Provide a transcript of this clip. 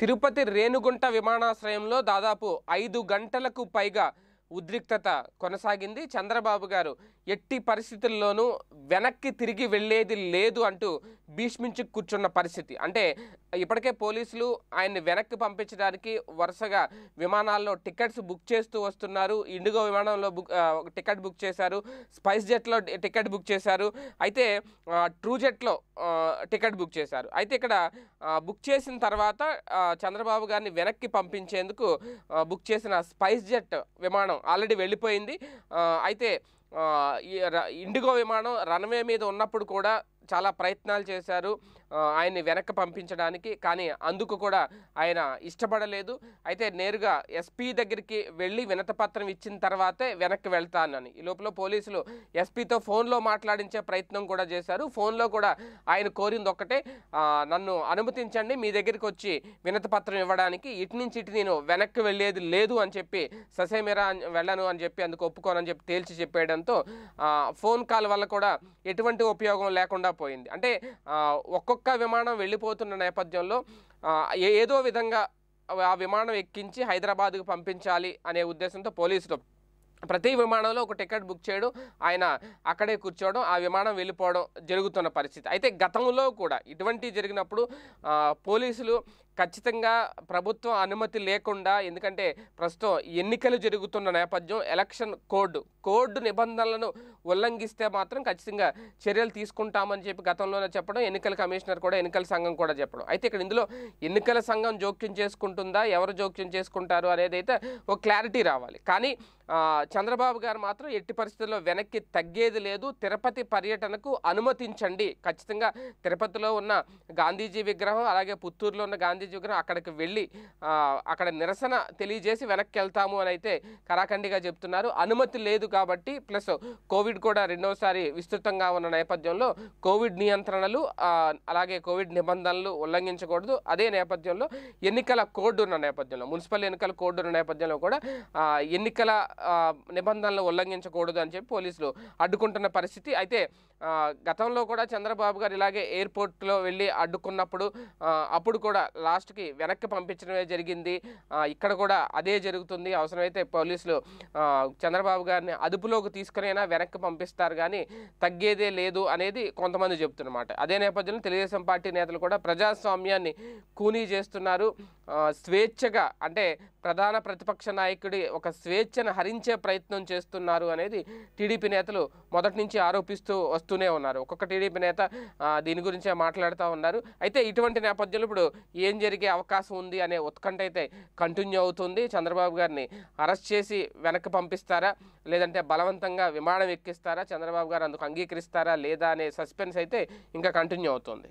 తిరుపతి రేణుగుంట విమానాశ్రయంలో దాదాపు ఐదు గంటలకు పైగా ఉద్రిక్తత కొనసాగింది చంద్రబాబు గారు ఎట్టి పరిస్థితుల్లోనూ వెనక్కి తిరిగి వెళ్ళేది లేదు అంటూ భీష్మించి కూర్చున్న పరిస్థితి అంటే ఇప్పటికే పోలీసులు ఆయన్ని వెనక్కి పంపించడానికి వరుసగా విమానాల్లో టికెట్స్ బుక్ చేస్తూ వస్తున్నారు ఇండిగో విమానంలో బుక్ టికెట్ బుక్ చేశారు స్పైస్ జెట్లో టికెట్ బుక్ చేశారు అయితే ట్రూ జెట్లో టికెట్ బుక్ చేశారు అయితే ఇక్కడ బుక్ చేసిన తర్వాత చంద్రబాబు గారిని వెనక్కి పంపించేందుకు బుక్ చేసిన స్పైస్ జెట్ విమానం ఆల్రెడీ వెళ్ళిపోయింది అయితే ఇండిగో విమానం రన్వే మీద ఉన్నప్పుడు కూడా చాలా ప్రయత్నాలు చేశారు ఆయన్ని వెనక్కి పంపించడానికి కానీ అందుకు కూడా ఆయన ఇష్టపడలేదు అయితే నేరుగా ఎస్పీ దగ్గరికి వెళ్ళి వినతపత్రం ఇచ్చిన తర్వాతే వెనక్కి వెళ్తానని ఈ లోపల పోలీసులు ఎస్పీతో ఫోన్లో మాట్లాడించే ప్రయత్నం కూడా చేశారు ఫోన్లో కూడా ఆయన కోరింది ఒక్కటే నన్ను అనుమతించండి మీ దగ్గరికి వచ్చి వినత పత్రం ఇవ్వడానికి ఇటు నుంచి ఇటు నేను వెనక్కి వెళ్ళేది లేదు అని చెప్పి ససేమిరా వెళ్ళను అని చెప్పి అందుకు ఒప్పుకోనని చెప్పి తేల్చి చెప్పేయడంతో ఫోన్ కాల్ వల్ల కూడా ఎటువంటి ఉపయోగం లేకుండా పోయింది అంటే ఒక్కొక్క ఒక్క విమానం వెళ్ళిపోతున్న నేపథ్యంలో ఏదో విధంగా ఆ విమానం ఎక్కించి హైదరాబాద్కు పంపించాలి అనే ఉద్దేశంతో పోలీసులు ప్రతి విమానంలో ఒక టికెట్ బుక్ చేయడం ఆయన అక్కడే కూర్చోవడం ఆ విమానం వెళ్ళిపోవడం జరుగుతున్న పరిస్థితి అయితే గతంలో కూడా ఇటువంటి జరిగినప్పుడు పోలీసులు ఖచ్చితంగా ప్రభుత్వం అనుమతి లేకుండా ఎందుకంటే ప్రస్తుతం ఎన్నికలు జరుగుతున్న నేపథ్యం ఎలక్షన్ కోడ్ కోడ్ నిబంధనలను ఉల్లంఘిస్తే మాత్రం ఖచ్చితంగా చర్యలు తీసుకుంటామని చెప్పి గతంలోనే చెప్పడం ఎన్నికల కమిషనర్ కూడా ఎన్నికల సంఘం కూడా చెప్పడం అయితే ఇక్కడ ఇందులో ఎన్నికల సంఘం జోక్యం చేసుకుంటుందా ఎవరు జోక్యం చేసుకుంటారు అనేది అయితే ఒక క్లారిటీ రావాలి కానీ చంద్రబాబు గారు మాత్రం ఎట్టి పరిస్థితుల్లో వెనక్కి తగ్గేది లేదు తిరుపతి పర్యటనకు అనుమతించండి ఖచ్చితంగా తిరుపతిలో ఉన్న గాంధీజీ విగ్రహం అలాగే పుత్తూరులో ఉన్న గాంధీజీ విగ్రహం అక్కడికి వెళ్ళి అక్కడ నిరసన తెలియజేసి వెనక్కి వెళ్తాము అని అయితే కరాఖండిగా చెప్తున్నారు అనుమతి లేదు కాబట్టి ప్లస్ కోవిడ్ కూడా రెండోసారి విస్తృతంగా ఉన్న నేపథ్యంలో కోవిడ్ నియంత్రణలు అలాగే కోవిడ్ నిబంధనలు ఉల్లంఘించకూడదు అదే నేపథ్యంలో ఎన్నికల కోడ్ ఉన్న నేపథ్యంలో మున్సిపల్ ఎన్నికల కోడ్ ఉన్న నేపథ్యంలో కూడా ఎన్నికల నిబంధనలు ఉల్లంఘించకూడదు అని చెప్పి పోలీసులు అడ్డుకుంటున్న పరిస్థితి అయితే గతంలో కూడా చంద్రబాబు గారు ఇలాగే ఎయిర్పోర్ట్లో వెళ్ళి అడ్డుకున్నప్పుడు అప్పుడు కూడా లాస్ట్కి వెనక్కి పంపించడమే జరిగింది ఇక్కడ కూడా అదే జరుగుతుంది అవసరమైతే పోలీసులు చంద్రబాబు గారిని అదుపులోకి తీసుకునైనా వెనక్కి పంపిస్తారు కానీ తగ్గేదే లేదు అనేది కొంతమంది చెబుతున్నమాట అదే నేపథ్యంలో తెలుగుదేశం పార్టీ నేతలు కూడా ప్రజాస్వామ్యాన్ని కూనీ చేస్తున్నారు స్వేచ్ఛగా అంటే ప్రధాన ప్రతిపక్ష నాయకుడి ఒక స్వేచ్ఛను హరి భరించే ప్రయత్నం చేస్తున్నారు అనేది టీడీపీ నేతలు మొదటి నుంచి ఆరోపిస్తూ వస్తూనే ఉన్నారు ఒక్కొక్క టీడీపీ నేత దీని గురించే మాట్లాడుతూ ఉన్నారు అయితే ఇటువంటి నేపథ్యంలో ఇప్పుడు ఏం జరిగే అవకాశం ఉంది అనే ఉత్కంఠ అయితే కంటిన్యూ అవుతుంది చంద్రబాబు గారిని అరెస్ట్ చేసి వెనక్కి పంపిస్తారా లేదంటే బలవంతంగా విమానం ఎక్కిస్తారా చంద్రబాబు గారు అందుకు అంగీకరిస్తారా లేదా అనే సస్పెన్స్ అయితే ఇంకా కంటిన్యూ అవుతుంది